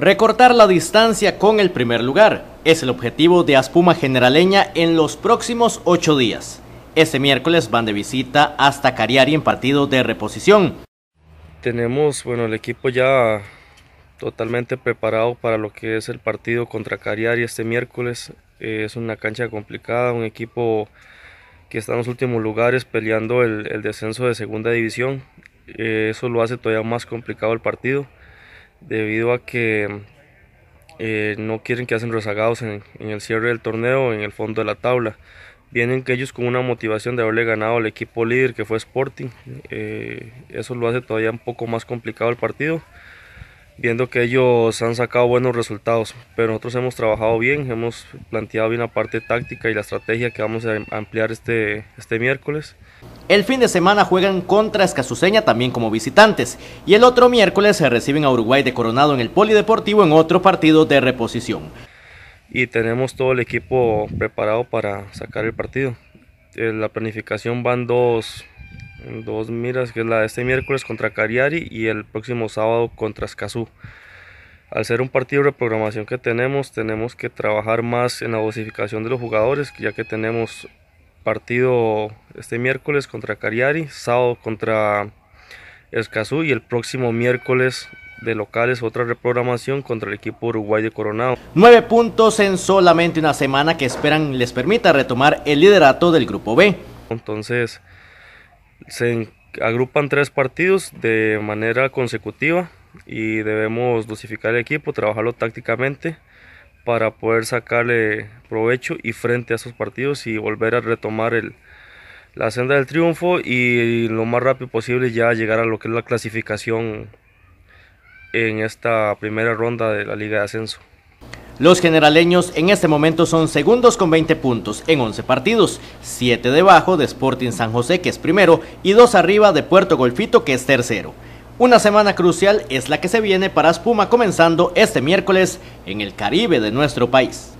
Recortar la distancia con el primer lugar es el objetivo de Aspuma Generaleña en los próximos ocho días. Este miércoles van de visita hasta Cariari en partido de reposición. Tenemos, bueno, el equipo ya totalmente preparado para lo que es el partido contra Cariari este miércoles. Eh, es una cancha complicada, un equipo que está en los últimos lugares peleando el, descenso de segunda división. Eh, eso lo hace todavía más complicado el partido debido a que eh, no quieren que hacen rezagados en, el cierre del torneo en el fondo de la tabla. Vienen que ellos con una motivación de haberle ganado al equipo líder que fue Sporting. Eh, eso lo hace todavía un poco más complicado el partido, viendo que ellos han sacado buenos resultados. Pero nosotros hemos trabajado bien, hemos planteado bien la parte táctica y la estrategia que vamos a em-, ampliar este, este miércoles. El fin de semana juegan contra Escazuseña también como visitantes y el otro miércoles se reciben a Uruguay de Coronado en el Polideportivo en otro partido de reposición. Y tenemos todo el equipo preparado para sacar el partido. Eh, la planificación van dos, dos miras, que es la de este miércoles contra Cariari y el próximo sábado contra Escazú. Al ser un partido de programación que tenemos, tenemos que trabajar más en la dosificación de los jugadores, ya que tenemos Partido este miércoles contra Cariari, sábado contra Escazú y el próximo miércoles de locales otra reprogramación contra el equipo Uruguay de Coronado. Nueve puntos en solamente una semana que esperan les permita retomar el liderato del grupo B. Entonces se agrupan tres partidos de manera consecutiva y debemos dosificar el equipo, trabajarlo tácticamente para poder sacarle provecho y frente a esos partidos y volver a retomar la senda del triunfo y lo más rápido posible ya llegar a lo que es la clasificación en esta primera ronda de la Liga de Ascenso. Los generaleños en este momento son segundos con 20 puntos en 11 partidos, 7 debajo de Sporting San José que es primero y 2 arriba de Puerto Golfito que es tercero. Una semana crucial es la que se viene para Espuma comenzando este miércoles en el Caribe de nuestro país.